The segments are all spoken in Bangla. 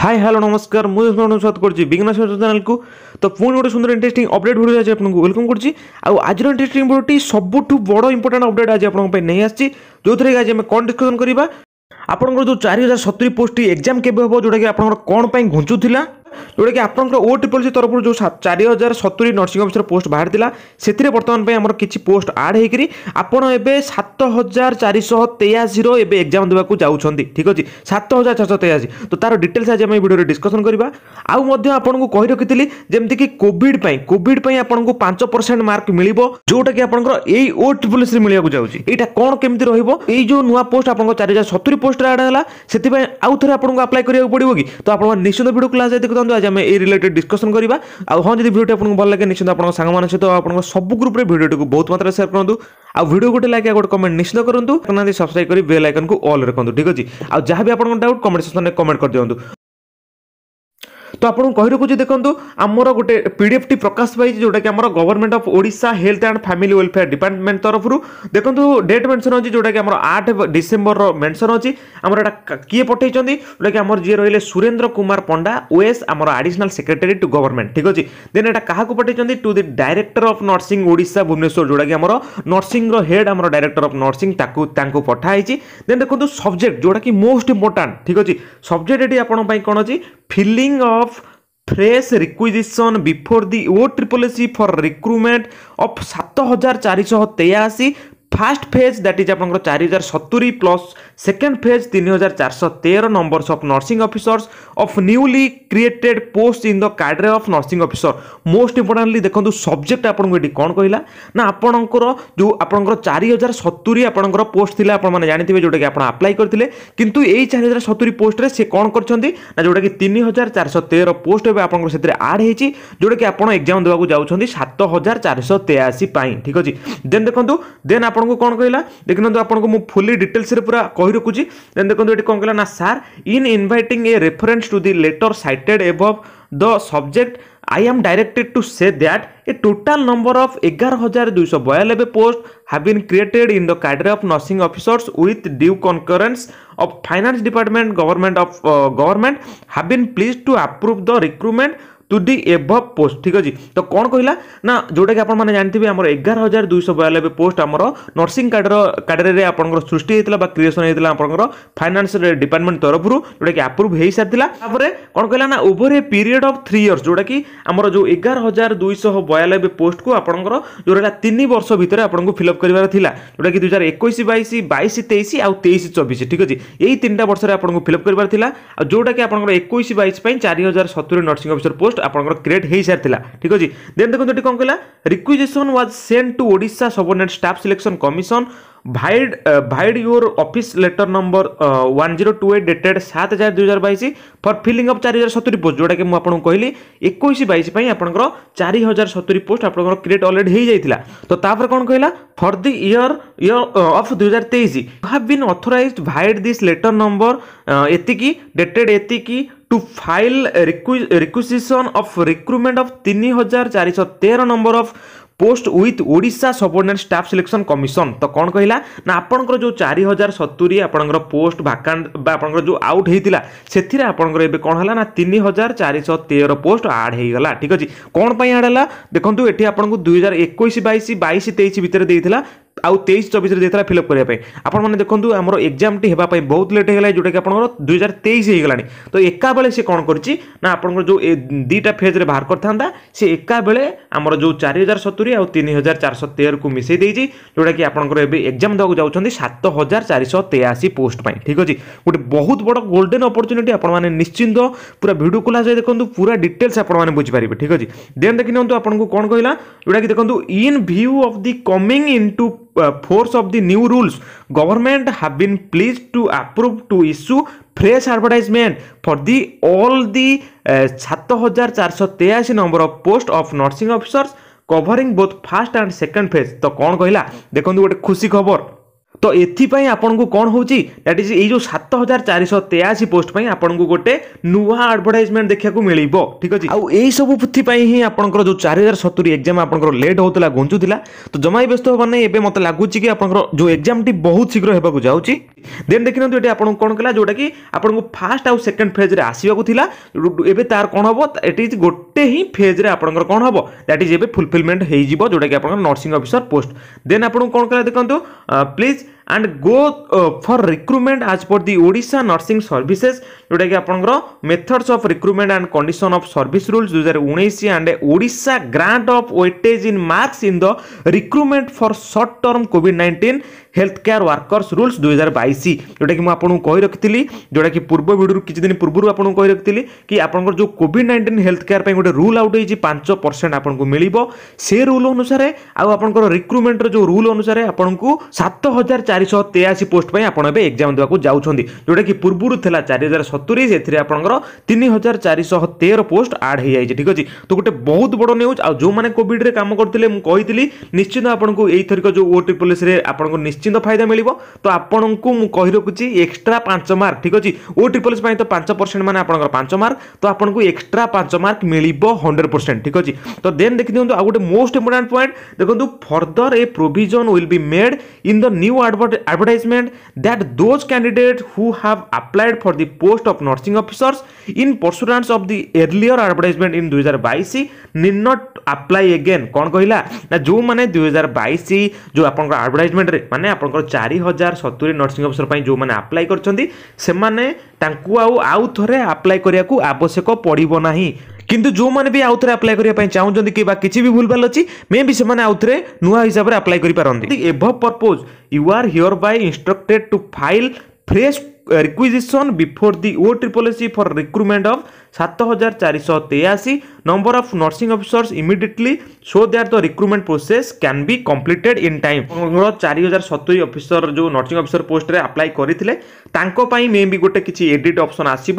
ହାଇ ହ୍ୟାଲୋ ନମସ୍କାର ମୁଁ ଅନୁସ୍ୱାଦ କରୁଛି ବିଘ୍ନେଶ ଚ୍ୟାନେଲକୁ ତ ପୁଣି ଗୋଟେ ସୁନ୍ଦର ଇଣ୍ଟରେଷ୍ଟିଂ ଅପଡେଟ୍ ଭିଡ଼ିଓ ଆଜି ଆପଣଙ୍କୁ ୱେଲକମ୍ କରୁଛି ଆଉ ଆଜିର ଇଣ୍ଟରେଷ୍ଟିଂ ଭିଡ଼ିଓଟି ସବୁଠୁ ବଡ଼ ଇମ୍ପୋର୍ଟାଣ୍ଟ ଅପଡେଟ୍ ଆଜି ଆପଣଙ୍କ ପାଇଁ ନେଇ ଆସିଛି ଯେଉଁଥିରେ ଆଜି ଆମେ କ'ଣ ଡିସ୍କସନ୍ କରିବା ଆପଣଙ୍କର ଯେଉଁ ଚାରି ହଜାର ସତୁରି ପୋଷ୍ଟ ଏକ୍ଜାମ୍ କେବେ ହେବ ଯେଉଁଟାକି ଆପଣଙ୍କର କ'ଣ ପାଇଁ ଘୁଞ୍ଚୁଥିଲା ଯେଉଁଟାକି ଆପଣଙ୍କର ଓ ଟ୍ରିପଲ୍ସି ତରଫରୁ ଯେଉଁ ଚାରି ହଜାର ସତୁରି ନର୍ସିଂ ଅଫିସର ପୋଷ୍ଟ ବାହାରିଥିଲା ସେଥିରେ ବର୍ତ୍ତମାନ ପାଇଁ ଆମର କିଛି ପୋଷ୍ଟ ଆଡ଼୍ ହେଇକରି ଆପଣ ଏବେ ସାତ ହଜାର ଚାରିଶହ ତେୟାଅଶୀର ଏବେ ଏକ୍ଜାମ୍ ଦେବାକୁ ଯାଉଛନ୍ତି ଠିକ୍ ଅଛି ସାତ ହଜାର ଚାରିଶହ ତେୟାଅଶୀ ତ ତାର ଡିଟେଲ୍ସ ଆଜି ଆମେ ଏ ଭିଡ଼ିଓରେ ଡିସ୍କସନ୍ କରିବା ଆଉ ମଧ୍ୟ ଆପଣଙ୍କୁ କହି ରଖିଥିଲି ଯେମିତିକି କୋଭିଡ଼୍ ପାଇଁ କୋଭିଡ଼୍ ପାଇଁ ଆପଣଙ୍କୁ ପାଞ୍ଚ ପରସେଣ୍ଟ ମାର୍କ ମିଳିବ ଯେଉଁଟାକି ଆପଣଙ୍କର ଏଇ ଓ ଟ୍ରିପଲ୍ସିରେ ମିଳିବାକୁ ଯାଉଛି ଏଇଟା କ'ଣ କେମିତି ରହିବ ଏଇ ଯେଉଁ ନୂଆ ପୋଷ୍ଟ ଆପଣଙ୍କ ଚାରି ହଜାର ସତୁରି ପୋଷ୍ଟରେ ଆଡ଼୍ ହେଲା ସେଥିପାଇଁ ଆଉ ଥରେ ଆପଣଙ୍କୁ ଆପ୍ଲାଏ କରିବାକୁ ପଡ଼ିବ କି ତ ଆପଣ ନିଶ୍ଚିତ ଭିଡ଼ିଓ କ୍ଲାସ୍ ଯାଇ ଦେଖନ୍ତୁ ଚାଲନ୍ତୁ ଆଜି ଆମେ ଏଇ ରିଲେଟେଡ୍ ଡିସ୍କସନ୍ କରିବା ଆଉ ହଁ ଯଦି ଭିଡ଼ିଓଟି ଆପଣଙ୍କୁ ଭଲ ଲାଗେ ନିଶ୍ଚିତ ଆପଣଙ୍କ ସାଙ୍ଗମାନଙ୍କ ସହିତ ଆପଣଙ୍କ ସବୁ ଗ୍ରୁପରେ ଭିଡ଼ିଓଟିକୁ ବହୁତ ମାତ୍ରାରେ ସେୟାର କରନ୍ତୁ ଆଉ ଭିଡ଼ିଓ ଗୋଟେ ଲାଇକ୍ ଗୋଟେ କମେଣ୍ଟ ନିଶ୍ଚିତ କରନ୍ତୁ ଆପଣମାନେ ସବସ୍କ୍ରାଇବ୍ କରି ବେଲ୍ ଆଇକନ୍କୁ ଅଲ୍ ରଖନ୍ତୁ ଠିକ୍ ଅଛି ଆଉ ଯାହା ବି ଆପଣଙ୍କ ଡାଉଟ୍ କମେଣ୍ଟ ସେକ୍ସନ୍ରେ କମେଣ୍ଟ କରିଦିଅନ୍ତୁ তো আপনার কহি রাখুছি দেখুন আমার গোটে পিডিএফটি প্রকাশ পাইছে যেটাকি আমার government of Odisha health and family welfare department তরফর দেখুন ডেট মেনশন অনেক যেটাকি আমার আট ডিসেম্বর মেনশন অনেক আমার এটা কিয়ে পঠাইছেন যেটাকি আমার যে রহলে সুরেন্দ্র কুমার পণ্ডা ওএস আমার আডিশনাল সেক্রেটারি টু গভর্নমেন্ট ঠিক আছে দেন এটা কাহকু পঠাইছেন to the director of nursing Odisha Bhubaneswar যেটাকি আমার নর্সিংর হেড আমার ডাইরেক্টর অফ নর্সিং তাকে তাঁকু পঠা হয়েছি দেন দেখুন সবজেক্ট যেটাকি মোস্ট ইম্পর্টাট ঠিক আছে সবজেক্ট এটি আপনার কোণ অনেক filling of fresh requisition before the O triple SC for recruitment of সাত হাজার চারিশহ তেয়াশি ফার্স্ট ফেଜ୍ ଦ୍ୟାଟ୍ ଇଜ୍ ଆପଣଙ୍କର ଚାରି ହଜାର ସତୁରି ପ୍ଲସ୍ ସେକେଣ୍ଡ ଫେଜ୍ ତିନି ହଜାର ଚାରିଶହ ତେର numbers of nursing officers of newly created post in the cadre of nursing officer most importantly ଦେଖନ୍ତୁ ସବଜେକ୍ଟ ଆପଣଙ୍କୁ ଏଠି କ'ଣ କହିଲା ନା ଆପଣଙ୍କର ଯେଉଁ ଆପଣଙ୍କର ଚାରି ହଜାର ସତୁରି ଆପଣଙ୍କର ପୋଷ୍ଟ ଥିଲା ଆପଣମାନେ ଜାଣିଥିବେ ଯେଉଁଟାକି ଆପଣ ଆପ୍ଲାଏ କରିଥିଲେ କିନ୍ତୁ ଏଇ ଚାରି ହଜାର ସତୁରି ପୋଷ୍ଟରେ ସେ କ'ଣ କରିଛନ୍ତି ନା ଯେଉଁଟାକି ତିନି ହଜାର ଚାରିଶହ ତେର ପୋଷ୍ଟ ଏବେ ଆପଣଙ୍କର ସେଥିରେ ଆଡ଼୍ ହେଇଛି ଯେଉଁଟାକି ଆପଣ ଏକ୍ଜାମ୍ ଦେବାକୁ ଯାଉଛନ୍ତି ସାତ ହଜାର ଚାରିଶହ ତେୟାଅଶୀ ପାଇଁ ଠିକ୍ ଅଛି ଦେନ୍ ଦେଖନ୍ତୁ ଦେନ୍ ଆପଣ ଆପଣଙ୍କୁ କ'ଣ କହିଲା ଦେଖିନ୍ତୁ ଆପଣଙ୍କୁ ମୁଁ ଫୁଲି ଡିଟେଲ୍ସରେ ପୁରା କହି ରଖୁଛି ଦେନ୍ ଦେଖନ୍ତୁ ଏଠି କ'ଣ କହିଲା ନା sir in inviting a reference to the letter cited above the subject I am directed to say that a total number of 11292 posts have been created in the cadre of nursing officers with due concurrence of finance department government of uh, government have been please to approve the recruitment to the above post ঠিক আছে তো কোণ কহিলা না যেটাকি আপনার জাঁথিবে আমার এগার হাজার দুইশ বয়ানবে পোস্ট আমার নর্সিং কার্ডর কার্ডরে আপনার সৃষ্টি হয়েছিল বা ক্রিয়েসন হয়েছিল আপনার ফাইনান্স ডিপার্টমেন্ট তরফর যেটাকি আপ্রুভ হয়ে সারি তাপরে কোণ কহিলা না over a period of three years যেটাকি আমার যে এগার হাজার দুইশ বয়ানবে পোস্টকু আপনার যেটা তিন বর্ষ ভিতরে আপনার ফিল আপ করবার লা যেটাকি দুই হাজার একুশ বাইশ বাইশ তেইশ আউ তেইশ চবিশ ঠিক আছে এই তিনটা বর্ষের আপনার ফিল আপ করবার লা যেটাকি আপনার একুশ বাইশ চারি হাজার সতুরি নর্সিং অফিসর পোস্ট আপনার ক্রিয়েট হয়ে সারি ঠিক আছে দেন দেখুন এটি কম কহিলা requisition was sent to Odisha subordinate staff selection commission vide vide your office letter number one zero two eight dated ସାତ ଚାରି ଦୁଇ ହଜାର ବାଇଶ ଫର୍ ଫିଲିଂ ଅଫ୍ ଚାରି ହଜାର ସତୁରି ପୋଷ୍ଟ ଯେଉଁଟାକି ମୁଁ ଆପଣଙ୍କୁ କହିଲି ଏକୋଇଶ ବାଇଶ ପାଇଁ ଆପଣଙ୍କର ଚାରି ହଜାର ସତୁରି ପୋଷ୍ଟ ଆପଣଙ୍କର କ୍ରିଏଟ୍ ଅଲରେଡ଼ି ହେଇଯାଇଥିଲା ତ ତାପରେ କ'ଣ କହିଲା for the year year of ଦୁଇ ହଜାର ତେଇଶ have been authorised vide this letter number ଏତିକି ଡେଟେଡ୍ ଏତିକି to file requisition of recruitment of तीन हजार चार तेरह number of post with Odisha subordinate staff selection commission তো কোণ কহিলা না আপনার যে চারি হাজার সতুরি আপনার পোস্ট ভাকান্ট বা আপনার যে আউট হয়েছিল সেথিরে আপনার এবে কোণ হল না তিন হাজার চারিশ তের পোস্ট আড হয়ে গলা ঠিক আছে কোণ পাই আড হল দেখুন এটি আপনার দুই হাজার একুশ বাইশ বাইশ তেইশ ভিতরে দিয়েছিল ଆଉ ତେଇଶ ଚବିଶରେ ଦେଇଥିଲା ଫିଲ୍ଅପ୍ କରିବା ପାଇଁ ଆପଣମାନେ ଦେଖନ୍ତୁ ଆମର ଏକ୍ଜାମ୍ଟି ହେବା ପାଇଁ ବହୁତ ଲେଟ୍ ହେଇଗଲା ଯେଉଁଟାକି ଆପଣଙ୍କର ଦୁଇ ହଜାର ତେଇଶ ହେଇଗଲାଣି ତ ଏକାବେଳେ ସେ କ'ଣ କରିଛି ନା ଆପଣଙ୍କର ଯେଉଁ ଏ ଦୁଇଟା ଫେଜ୍ରେ ବାହାର କରିଥାନ୍ତା ସେ ଏକାବେଳେ ଆମର ଯେଉଁ ଚାରି ହଜାର ସତୁରି ଆଉ ତିନି ହଜାର ଚାରିଶହ ତେରକୁ ମିଶାଇ ଦେଇଛି ଯେଉଁଟାକି ଆପଣଙ୍କର ଏବେ ଏକ୍ଜାମ୍ ଦେବାକୁ ଯାଉଛନ୍ତି ସାତ ହଜାର ଚାରିଶହ ତେୟାଅଶୀ ପୋଷ୍ଟ ପାଇଁ ଠିକ୍ ଅଛି ଗୋଟେ ବହୁତ ବଡ଼ ଗୋଲ୍ଡେନ୍ ଅପରଚୁନିଟି ଆପଣମାନେ ନିଶ୍ଚିନ୍ତ ପୁରା ଭିଡ଼ିଓ ଖୋଲା ଯାଇ ଦେଖନ୍ତୁ ପୁରା ଡିଟେଲ୍ସ ଆପଣମାନେ ବୁଝିପାରିବେ ଠିକ୍ ଅଛି ଦେନ୍ ଦେଖି ନିଅନ୍ତୁ ଆପଣଙ୍କୁ କ'ଣ କହିଲା ଯେଉଁଟାକି ଦେଖନ୍ତୁ in view of the coming into force of the new rules, government have been pleased to approve to issue fresh advertisement for the all the uh, 7483 number of post of nursing officers covering both first and second phase. তো কোন কহিলা দেখন্তু গোটে খুশি খবর ତ ଏଥିପାଇଁ ଆପଣଙ୍କୁ କ'ଣ ହେଉଛି ଦ୍ୟାଟ୍ ଇଜ୍ ଏଇ ଯେଉଁ ସାତ ହଜାର ଚାରିଶହ ତେୟାଅଶୀ ପୋଷ୍ଟ ପାଇଁ ଆପଣଙ୍କୁ ଗୋଟେ ନୂଆ ଆଡ଼ଭର୍ଟାଇଜମେଣ୍ଟ ଦେଖିବାକୁ ମିଳିବ ଠିକ୍ ଅଛି ଆଉ ଏଇ ସବୁ ପାଇଁ ହିଁ ଆପଣଙ୍କର ଯେଉଁ ଚାରି ହଜାର ସତୁରି ଏକ୍ଜାମ୍ ଆପଣଙ୍କର ଲେଟ୍ ହେଉଥିଲା ଘୁଞ୍ଚୁଥିଲା ତ ଜମା ବ୍ୟସ୍ତ ହେବାର ନାହିଁ ଏବେ ମୋତେ ଲାଗୁଛି କି ଆପଣଙ୍କର ଯେଉଁ ଏକ୍ଜାମ୍ଟି ବହୁତ ଶୀଘ୍ର ହେବାକୁ ଯାଉଛି ଦେନ୍ ଦେଖିନିଅନ୍ତୁ ଏଠି ଆପଣଙ୍କୁ କ'ଣ କଲା ଯେଉଁଟାକି ଆପଣଙ୍କୁ ଫାର୍ଷ୍ଟ ଆଉ ସେକେଣ୍ଡ ଫେଜ୍ରେ ଆସିବାକୁ ଥିଲା ଏବେ ତାର କ'ଣ ହେବ ଏଠି ଗୋଟେ ହିଁ ଫେଜ୍ରେ ଆପଣଙ୍କର କ'ଣ ହେବ ଦ୍ୟାଟ୍ ଇଜ୍ ଏବେ ଫୁଲଫିଲମେଣ୍ଟ ହେଇଯିବ ଯେଉଁଟାକି ଆପଣଙ୍କର ନର୍ସିଂ ଅଫିସର ପୋଷ୍ଟ ଦେନ୍ ଆପଣଙ୍କୁ କ'ଣ କଲା ଦେଖନ୍ତୁ please is and go for recruitment आज as the the nursing services जोटा कि आपंकर methods of recruitment and condition of service rules दुई हजार उन्नीस एंड ओडा grant of weightage in marks in the recruitment for short term COVID nineteen health care workers rules दुई हजार बैश जोटा कि मुझे कही रखी जोटा कि पूर्व भिडियो किसी दिन पूर्व आपको कही रखी कि आपंकर जो कोविड नाइंटीन हेल्थ केयर गोटे रूल आउट होती पांच परसेंट आपको मिल से रूल अनुसार आउ आप रिक्रुटमेंटर जो रूल अनुसार आपको सात हजार चार ଚାରିଶହ ତେୟାଅଶୀ ପୋଷ୍ଟ ପାଇଁ ଆପଣ ଏବେ ଏକ୍ଜାମ୍ ଦେବାକୁ ଯାଉଛନ୍ତି ଯେଉଁଟାକି ପୂର୍ବରୁ ଥିଲା ଚାରି ହଜାର ସତୁରି ସେଥିରେ ଆପଣଙ୍କର ତିନି ହଜାର ଚାରିଶହ ତେର ପୋଷ୍ଟ ଆଡ଼୍ ହେଇଯାଇଛି ଠିକ୍ ଅଛି ତ ଗୋଟେ ବହୁତ ବଡ଼ ନ୍ୟୁଜ୍ ଆଉ ଯେଉଁମାନେ କୋଭିଡ଼ରେ କାମ କରିଥିଲେ ମୁଁ କହିଥିଲି ନିଶ୍ଚିନ୍ତ ଆପଣଙ୍କୁ ଏଇଥରିକ ଯେଉଁ ଓ ଟ୍ରିପଲ୍ଏସ୍ରେ ଆପଣଙ୍କୁ ନିଶ୍ଚିନ୍ତ ଫାଇଦା ମିଳିବ ତ ଆପଣଙ୍କୁ ମୁଁ କହି ରଖୁଛି ଏକ୍ସଟ୍ରା ପାଞ୍ଚ ମାର୍କ ଠିକ୍ ଅଛି ଓ ଟ୍ରିପଲ୍ଏସ୍ ପାଇଁ ତ ପାଞ୍ଚ ପରସେଣ୍ଟ ମାନେ ଆପଣଙ୍କର ପାଞ୍ଚ ମାର୍କ ତ ଆପଣଙ୍କୁ ଏକ୍ସଟ୍ରା ପାଞ୍ଚ ମାର୍କ ମିଳିବ ହଣ୍ଡ୍ରେଡ଼ ପରସେଣ୍ଟ ଠିକ୍ ଅଛି ତ ଦେନ୍ ଦେଖିଦିଅନ୍ତୁ ଆଉ ଗୋଟେ ମୋଷ୍ଟ ଇମ୍ପୋର୍ଟାଣ୍ଟ ପଏଣ୍ଟ ଦେଖନ୍ତୁ further a provision will be made in the new ad advertisement that those candidates who have applied for the post of nursing officers in pursuance of the earlier advertisement in 2022 need not apply again कौन कहला ना जो माने 2022 जो आपनकर advertisement रे माने आपनकर 4070 nursing officer ପାଇଁ जो माने apply करछंती सेमाने तांकु आउ आउ थरे apply करिया को आवश्यक पड़िबो नाही কিন্তু ଯେଉଁମାନେ ବି ଆଉଥରେ ଆପ୍ଲାଏ କରିବା ପାଇଁ ଚାହୁଁଛନ୍ତି କିମ୍ବା କିଛି ବି ଭୁଲଭାଲ ଅଛି ମେ ବି ସେମାନେ ଆଉଥରେ ନୂଆ ହିସାବରେ ଆପ୍ଲାଏ କରିପାରନ୍ତି above purpose you are hereby instructed to file fresh requisition before the O triple S for recruitment of ସାତ ହଜାର ଚାରିଶହ ତେୟାଅଶୀ number of nursing officers immediately so that the recruitment process can be completed in time ମୋର ଚାରି ହଜାର ସତୁରି ଅଫିସର ଯେଉଁ ନର୍ସିଂ ଅଫିସର ପୋଷ୍ଟରେ ଆପ୍ଲାଏ କରିଥିଲେ ତାଙ୍କ ପାଇଁ ମେ ବି ଗୋଟେ କିଛି ଏଡିଟ୍ ଅପସନ୍ ଆସିବ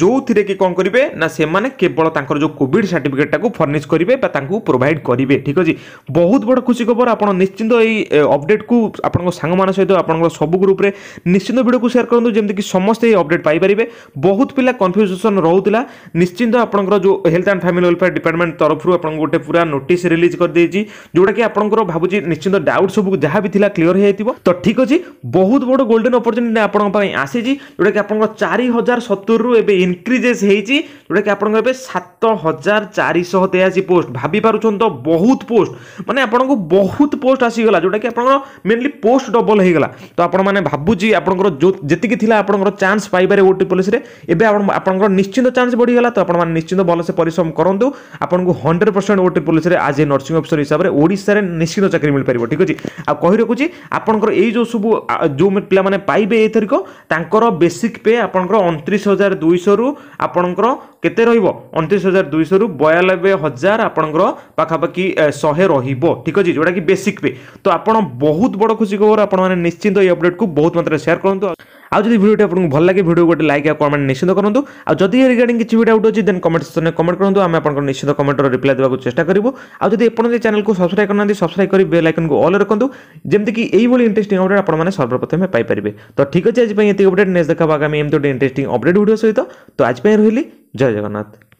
ଯେଉଁଥିରେ କି କ'ଣ କରିବେ ନା ସେମାନେ କେବଳ ତାଙ୍କର ଯେଉଁ କୋଭିଡ଼୍ ସାର୍ଟିଫିକେଟ୍ଟାକୁ ଫର୍ଣ୍ଣିଶ କରିବେ ବା ତାଙ୍କୁ ପ୍ରୋଭାଇଡ଼୍ କରିବେ ଠିକ୍ ଅଛି ବହୁତ ବଡ଼ ଖୁସି ଖବର ଆପଣ ନିଶ୍ଚିନ୍ତ ଏଇ ଅପଡେଟ୍କୁ ଆପଣଙ୍କ ସାଙ୍ଗମାନଙ୍କ ସହିତ ଆପଣଙ୍କ ସବୁ ଗ୍ରୁପ୍ରେ ନିଶ୍ଚିନ୍ତ ଭିଡ଼ିଓକୁ ସେୟାର କରନ୍ତୁ ଯେ ଯେମିତିକି ସମସ୍ତେ ଏହି ଅପଡ଼େଟ୍ ପାଇପାରିବେ ବହୁତ ପିଲା କନଫ୍ୟୁଜେସନ୍ ରହୁଥିଲା ନିଶ୍ଚିନ୍ତ ଆପଣଙ୍କର ଯେଉଁ health and family welfare department ତରଫରୁ ଆପଣଙ୍କୁ ଗୋଟେ ପୁରା ନୋଟିସ୍ ରିଲିଜ୍ କରିଦେଇଛି ଯେଉଁଟାକି ଆପଣଙ୍କର ଭାବୁଛି ନିଶ୍ଚିନ୍ତ ଡାଉଟ୍ ସବୁ ଯାହା ବି ଥିଲା କ୍ଲିଅର୍ ହେଇଯାଇଥିବ ତ ଠିକ୍ ଅଛି ବହୁତ ବଡ଼ ଗୋଲ୍ଡେନ୍ ଅପରଚ୍ୟୁନିଟି ଆପଣଙ୍କ ପାଇଁ ଆସିଛି ଯେଉଁଟାକି ଆପଣଙ୍କର ଚାରି ହଜାର ସତୁରିରୁ ଏବେ ଇନକ୍ରିଜେସ୍ ହେଇଛି ଯେଉଁଟାକି ଆପଣଙ୍କର ଏବେ ସାତ ହଜାର ଚାରିଶହ ତେୟାଅଶୀ ପୋଷ୍ଟ ଭାବିପାରୁଛନ୍ତି ତ ବହୁତ ପୋଷ୍ଟ ମାନେ ଆପଣଙ୍କୁ ବହୁତ ପୋଷ୍ଟ ଆସିଗଲା ଯେଉଁଟାକି ଆପଣଙ୍କର ମେନଲି ପୋଷ୍ଟ ଡବଲ୍ ହେଇଗଲା ତ ଆପଣମାନେ ଭାବୁଛି ଆପଣଙ୍କର ଯେତିକି ଥିଲା ଥିଲା ଆପଣଙ୍କର ଚାନ୍ସ ପାଇବାରେ ଓଟି ପଲିସିରେ ଏବେ ଆପଣ ଆପଣଙ୍କର ନିଶ୍ଚିନ୍ତ ଚାନ୍ସ ବଢ଼ିଗଲା ତ ଆପଣମାନେ ନିଶ୍ଚିନ୍ତ ଭଲସେ ପରିଶ୍ରମ କରନ୍ତୁ ଆପଣଙ୍କୁ ହଣ୍ଡ୍ରେଡ଼ ପରସେଣ୍ଟ ଓଟି ପଲିସିରେ ଆଜି ଏ ନର୍ସିଂ ଅଫିସର ହିସାବରେ ଓଡ଼ିଶାରେ ନିଶ୍ଚିନ୍ତ ଚାକିରି ମିଳିପାରିବ ଠିକ୍ ଅଛି ଆଉ କହି ରଖୁଛି ଆପଣଙ୍କର ଏଇ ଯେଉଁ ସବୁ ଯେଉଁ ପିଲାମାନେ ପାଇବେ ଏଥରିକ ତାଙ୍କର ବେସିକ୍ ପେ ଆପଣଙ୍କର ଅଣତିରିଶ ହଜାର ଦୁଇଶହରୁ ଆପଣଙ୍କର କେତେ ରହିବ ଅଣତିରିଶ ହଜାର ଦୁଇଶହରୁ ବୟାନବେ ହଜାର ଆପଣଙ୍କର ପାଖାପାଖି ଶହେ ରହିବ ଠିକ୍ ଅଛି ଯେଉଁଟାକି ବେସିକ୍ ପେ ତ ଆପଣ ବହୁତ ବଡ଼ ଖୁସି ଖବର ଆପଣମାନେ ନିଶ୍ଚିନ୍ତ ଏଇ ଅପଡ଼େଟ୍କୁ ବହୁତ ମାତ୍ରାରେ ସେୟାର କରନ୍ତୁ ଆଉ ଯଦି ଭିଡ଼ିଓଟି ଆପଣଙ୍କୁ ଭଲ ଲାଗେ ଭିଡ଼ିଓ ଗୋଟେ ଲାଇକ୍ ଆଉ କମେଣ୍ଟ ନିଶ୍ଚିତ କରନ୍ତୁ ଆଉ ଯଦି ଏ ରିଗାର୍ଡିଂ କିଛି ଭିଡ଼ିଓ ଆଉଟ୍ ଅଛି ଦେନ୍ କମେଣ୍ଟ ସେକ୍ସନରେ କମେଣ୍ଟ କରନ୍ତୁ ଆମେ ଆପଣଙ୍କ ନିଶ୍ଚିତ କମେଣ୍ଟର ରିପ୍ଲାଏ ଦେବାକୁ ଚେଷ୍ଟା କରିବୁ ଆଉ ଯଦି ଆପଣ ଚ୍ୟାନେଲକୁ ସବସ୍କ୍ରାଇବ୍ କରୁନାହାନ୍ତି ସବସ୍କ୍ରାଇବ୍ କରି ବେଲ୍ ଆଇକନ୍କୁ ଅଲ୍ ରଖନ୍ତୁ ଯେମିତିକି ଏଇଭଳି ଇଣ୍ଟରେଷ୍ଟିଂ ଅପଡ଼େଟ୍ ଆପଣମାନେ ସର୍ବପ୍ରଥମେ ପାଇପାରିବେ ତ ଠିକ୍ ଅଛି ଆଜି ପାଇଁ ଏତିକି ଅପଡ଼େଟ୍ ନେକ୍ସଟ ଦେଖା ଆଗାମୀ ଏମିତି ଗୋଟେ ଇଣ୍ଟରେଷ୍ଟିଂ ଅପଡ଼େଟ୍ ଭିଡ଼ିଓ ସହିତ ତ ଆଜି ପାଇଁ ରହିଲି ଜୟ ଜଗନ୍ନାଥ